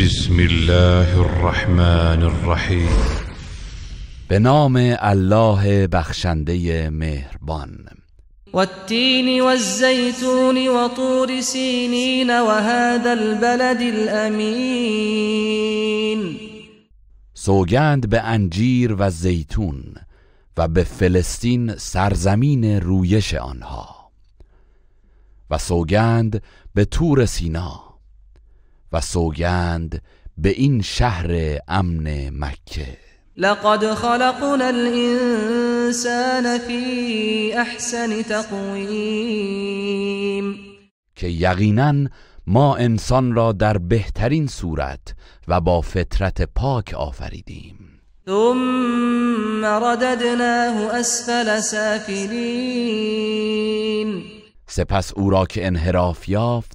بسم الله الرحمن الرحیم به نام الله بخشنده مهربان و التین و الزیتون و طور سینین و البلد الامین سوگند به انجیر و زیتون و به فلسطین سرزمین رویش آنها و سوگند به تور سینا و سوگند به این شهر امن مکه لقد خلقنا الانسان فی احسن تقویم که یقینا ما انسان را در بهترین صورت و با فطرت پاک آفریدیم ثم رددناه اسفل سافلین سپس او را که انحراف یافت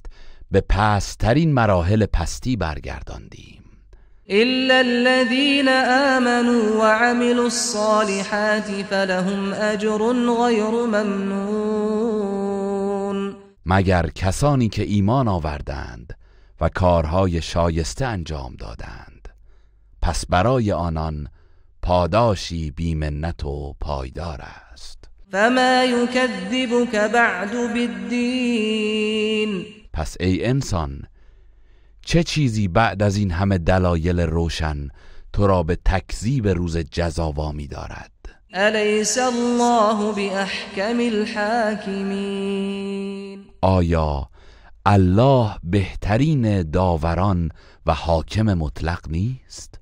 به پسترین مراحل پستی برگرداندیم الا الذين آمنوا وعملوا الصالحات فلهم اجر غیر ممنون مگر کسانی که ایمان آوردند و کارهای شایسته انجام دادند پس برای آنان پاداشی بیمنت و پایدار است فما یکذبک بعد بالدین پس ای انسان چه چیزی بعد از این همه دلایل روشن تو را به تکذیب روز جزا وامی دارد الیس الله باحکم الحاکمین آیا الله بهترین داوران و حاکم مطلق نیست